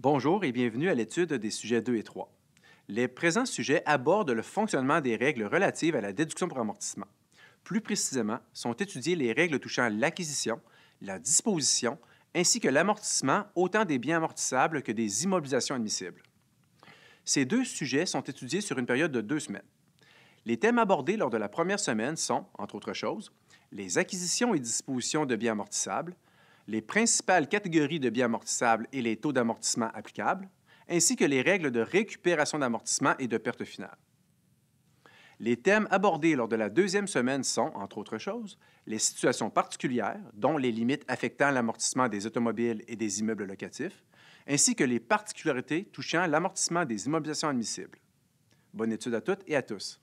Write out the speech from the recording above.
Bonjour et bienvenue à l'étude des sujets 2 et 3. Les présents sujets abordent le fonctionnement des règles relatives à la déduction pour amortissement. Plus précisément, sont étudiées les règles touchant l'acquisition, la disposition, ainsi que l'amortissement autant des biens amortissables que des immobilisations admissibles. Ces deux sujets sont étudiés sur une période de deux semaines. Les thèmes abordés lors de la première semaine sont, entre autres choses, les acquisitions et dispositions de biens amortissables, les principales catégories de biens amortissables et les taux d'amortissement applicables, ainsi que les règles de récupération d'amortissement et de perte finale. Les thèmes abordés lors de la deuxième semaine sont, entre autres choses, les situations particulières, dont les limites affectant l'amortissement des automobiles et des immeubles locatifs, ainsi que les particularités touchant l'amortissement des immobilisations admissibles. Bonne étude à toutes et à tous.